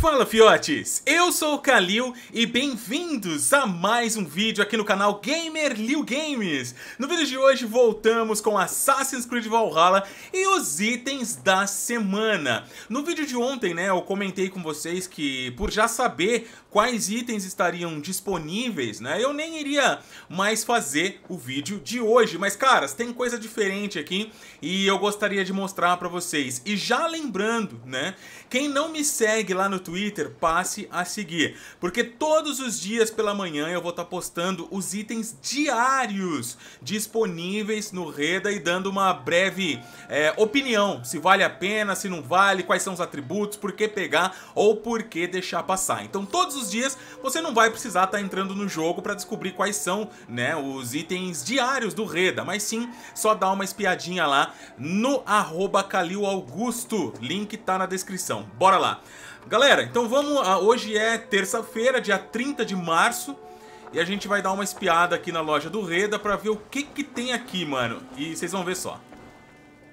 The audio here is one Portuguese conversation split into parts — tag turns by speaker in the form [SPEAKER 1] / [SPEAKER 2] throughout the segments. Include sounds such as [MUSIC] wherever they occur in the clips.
[SPEAKER 1] Fala fiotes, eu sou o Kalil e bem-vindos a mais um vídeo aqui no canal Gamer Liu Games. No vídeo de hoje voltamos com Assassin's Creed Valhalla e os itens da semana. No vídeo de ontem, né, eu comentei com vocês que por já saber quais itens estariam disponíveis, né, eu nem iria mais fazer o vídeo de hoje. Mas, caras, tem coisa diferente aqui e eu gostaria de mostrar para vocês. E já lembrando, né, quem não me segue lá no Twitter, Twitter, passe a seguir. Porque todos os dias pela manhã eu vou estar tá postando os itens diários disponíveis no Reda e dando uma breve é, opinião. Se vale a pena, se não vale, quais são os atributos, por que pegar ou por que deixar passar. Então todos os dias você não vai precisar estar tá entrando no jogo para descobrir quais são né, os itens diários do Reda, mas sim só dá uma espiadinha lá no arroba Calil Augusto. Link tá na descrição. Bora lá! Galera, então vamos. Ah, hoje é terça-feira, dia 30 de março. E a gente vai dar uma espiada aqui na loja do Reda pra ver o que que tem aqui, mano. E vocês vão ver só.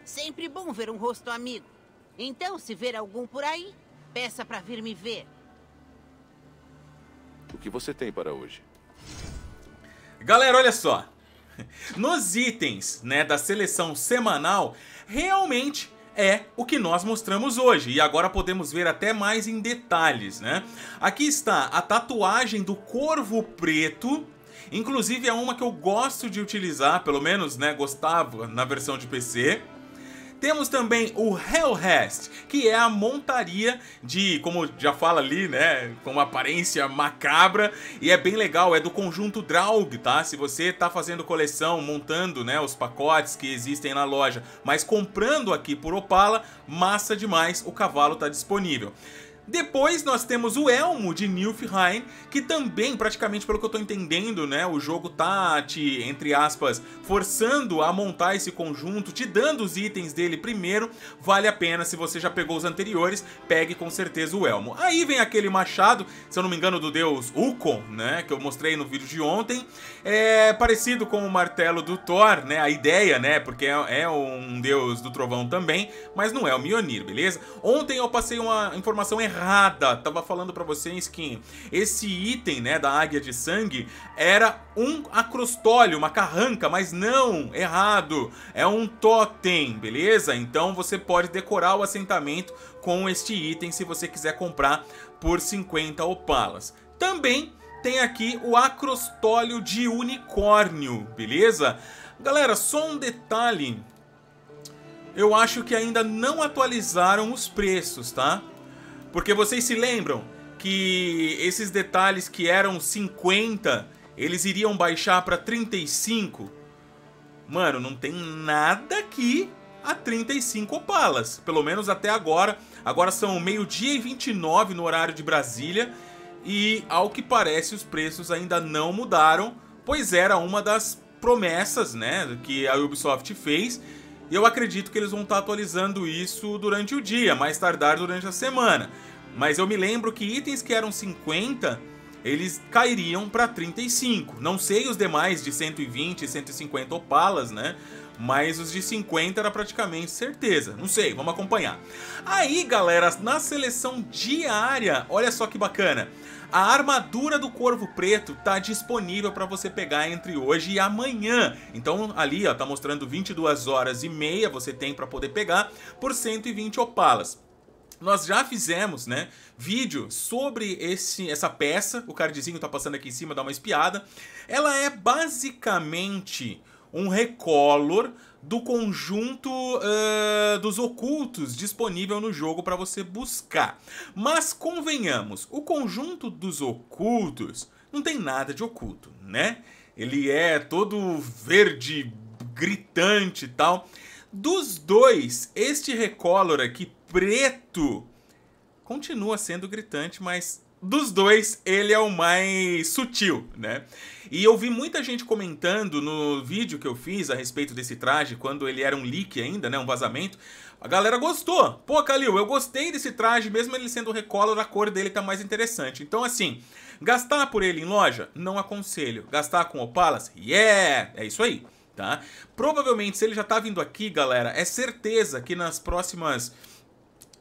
[SPEAKER 1] Sempre bom ver um rosto amigo. Então, se ver algum por aí, peça pra vir me ver. O que você tem para hoje? Galera, olha só. [LAUGHS] Nos itens né, da seleção semanal, realmente é o que nós mostramos hoje e agora podemos ver até mais em detalhes, né? Aqui está a tatuagem do Corvo Preto, inclusive é uma que eu gosto de utilizar, pelo menos, né, gostava na versão de PC. Temos também o Hellhest, que é a montaria de, como já fala ali, né, com uma aparência macabra, e é bem legal, é do conjunto Draug, tá? Se você tá fazendo coleção, montando, né, os pacotes que existem na loja, mas comprando aqui por Opala, massa demais, o cavalo tá disponível. Depois nós temos o Elmo de Nilfheim, que também, praticamente pelo que eu estou entendendo, né, o jogo tá te, entre aspas, forçando a montar esse conjunto, te dando os itens dele primeiro. Vale a pena, se você já pegou os anteriores, pegue com certeza o Elmo. Aí vem aquele machado, se eu não me engano, do deus Ukon, né, que eu mostrei no vídeo de ontem. É parecido com o martelo do Thor, né, a ideia, né, porque é, é um deus do trovão também, mas não é o Mjolnir, beleza? Ontem eu passei uma informação errada errada. Tava falando para vocês que esse item, né, da águia de sangue era um acrostólio, uma carranca, mas não, errado. É um totem, beleza? Então você pode decorar o assentamento com este item se você quiser comprar por 50 opalas. Também tem aqui o acrostólio de unicórnio, beleza? Galera, só um detalhe. Eu acho que ainda não atualizaram os preços, tá? Porque vocês se lembram que esses detalhes que eram 50, eles iriam baixar para 35? Mano, não tem nada aqui a 35 Opalas, pelo menos até agora. Agora são meio-dia e 29 no horário de Brasília e, ao que parece, os preços ainda não mudaram, pois era uma das promessas né, que a Ubisoft fez. E eu acredito que eles vão estar atualizando isso durante o dia, mais tardar durante a semana. Mas eu me lembro que itens que eram 50, eles cairiam para 35. Não sei os demais de 120 e 150 opalas, né? Mas os de 50 era praticamente certeza. Não sei, vamos acompanhar. Aí, galera, na seleção diária, olha só que bacana. A armadura do Corvo Preto tá disponível para você pegar entre hoje e amanhã. Então ali, ó, tá mostrando 22 horas e meia você tem para poder pegar por 120 opalas. Nós já fizemos, né, vídeo sobre esse, essa peça, o cardzinho tá passando aqui em cima, dá uma espiada. Ela é basicamente um recolor do conjunto uh, dos ocultos disponível no jogo para você buscar. Mas convenhamos, o conjunto dos ocultos não tem nada de oculto, né? Ele é todo verde, gritante e tal. Dos dois, este recolor aqui preto continua sendo gritante, mas dos dois, ele é o mais sutil, né? E eu vi muita gente comentando no vídeo que eu fiz a respeito desse traje, quando ele era um leak ainda, né? Um vazamento. A galera gostou. Pô, Calil, eu gostei desse traje, mesmo ele sendo recolor, a cor dele tá mais interessante. Então, assim, gastar por ele em loja? Não aconselho. Gastar com Opalas? Yeah! É isso aí, tá? Provavelmente, se ele já tá vindo aqui, galera, é certeza que nas próximas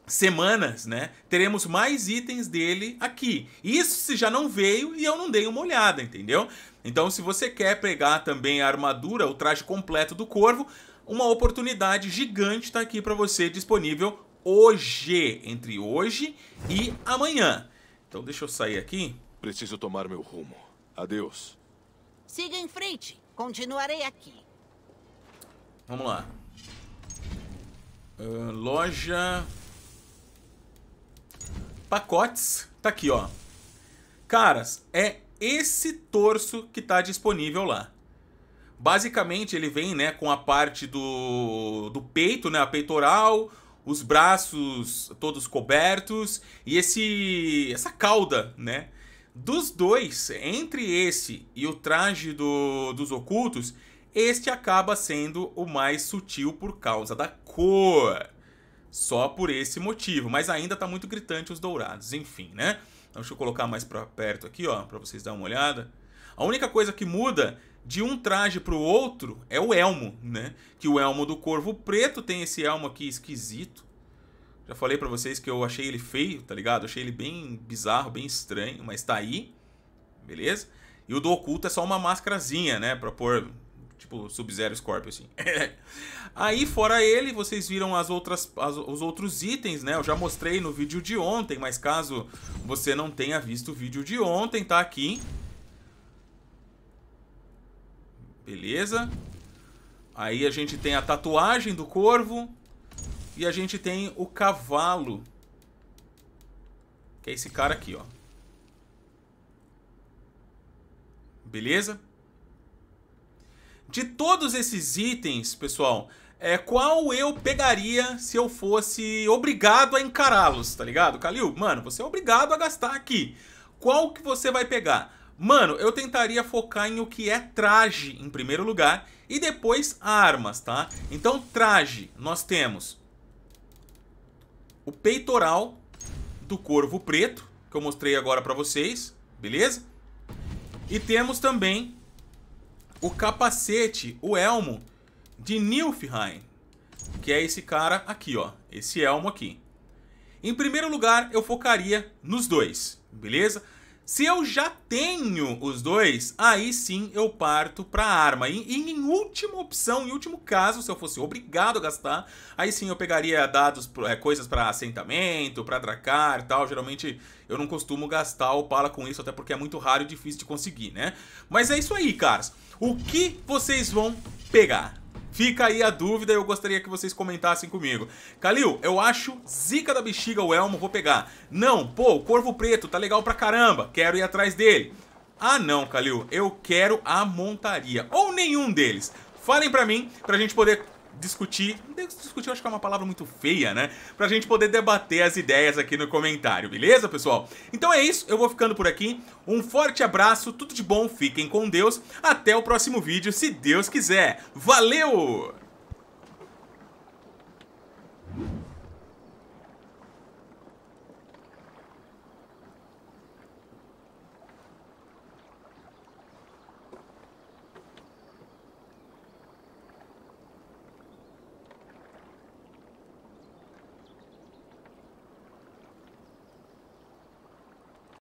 [SPEAKER 1] semanas, né, teremos mais itens dele aqui. Isso se já não veio e eu não dei uma olhada, entendeu? Então, se você quer pegar também a armadura, o traje completo do Corvo, uma oportunidade gigante está aqui para você disponível hoje, entre hoje e amanhã. Então, deixa eu sair aqui. Preciso tomar meu rumo. Adeus. Siga em frente. Continuarei aqui. Vamos lá. Uh, loja pacotes, tá aqui, ó. Caras, é esse torso que tá disponível lá. Basicamente, ele vem né, com a parte do, do peito, né, a peitoral, os braços todos cobertos e esse essa cauda, né? Dos dois, entre esse e o traje do, dos ocultos, este acaba sendo o mais sutil por causa da cor só por esse motivo, mas ainda está muito gritante os dourados, enfim, né? Então, deixa eu colocar mais para perto aqui, ó, para vocês darem uma olhada. A única coisa que muda de um traje para o outro é o elmo, né? Que o elmo do Corvo Preto tem esse elmo aqui esquisito. Já falei para vocês que eu achei ele feio, tá ligado? achei ele bem bizarro, bem estranho, mas tá aí. Beleza? E o do Oculto é só uma máscarazinha, né, para pôr Tipo, Sub-Zero Scorpio, assim. [LAUGHS] Aí, fora ele, vocês viram as outras, as, os outros itens, né? Eu já mostrei no vídeo de ontem, mas caso você não tenha visto o vídeo de ontem, tá aqui. Beleza. Aí a gente tem a tatuagem do corvo. E a gente tem o cavalo. Que é esse cara aqui, ó. Beleza? De todos esses itens, pessoal, é, qual eu pegaria se eu fosse obrigado a encará-los, tá ligado? Calil, mano, você é obrigado a gastar aqui. Qual que você vai pegar? Mano, eu tentaria focar em o que é traje em primeiro lugar e depois armas, tá? Então, traje, nós temos o peitoral do corvo preto, que eu mostrei agora pra vocês, beleza? E temos também o capacete, o elmo de Nilfheim, que é esse cara aqui, ó, esse elmo aqui. Em primeiro lugar, eu focaria nos dois, beleza? Se eu já tenho os dois, aí sim eu parto para arma. E, e, em última opção, em último caso, se eu fosse obrigado a gastar, aí sim eu pegaria dados, é, coisas para assentamento, para dracar e tal. Geralmente eu não costumo gastar o pala com isso, até porque é muito raro e difícil de conseguir, né? Mas é isso aí, caras. O que vocês vão pegar? Fica aí a dúvida e eu gostaria que vocês comentassem comigo. Calil, eu acho zica da bexiga o Elmo, vou pegar. Não, pô, o Corvo Preto tá legal pra caramba, quero ir atrás dele. Ah não, Calil, eu quero a montaria. Ou nenhum deles. Falem pra mim, pra gente poder discutir, discutir acho que é uma palavra muito feia, né? Pra gente poder debater as ideias aqui no comentário, beleza, pessoal? Então é isso, eu vou ficando por aqui. Um forte abraço, tudo de bom, fiquem com Deus. Até o próximo vídeo, se Deus quiser. Valeu!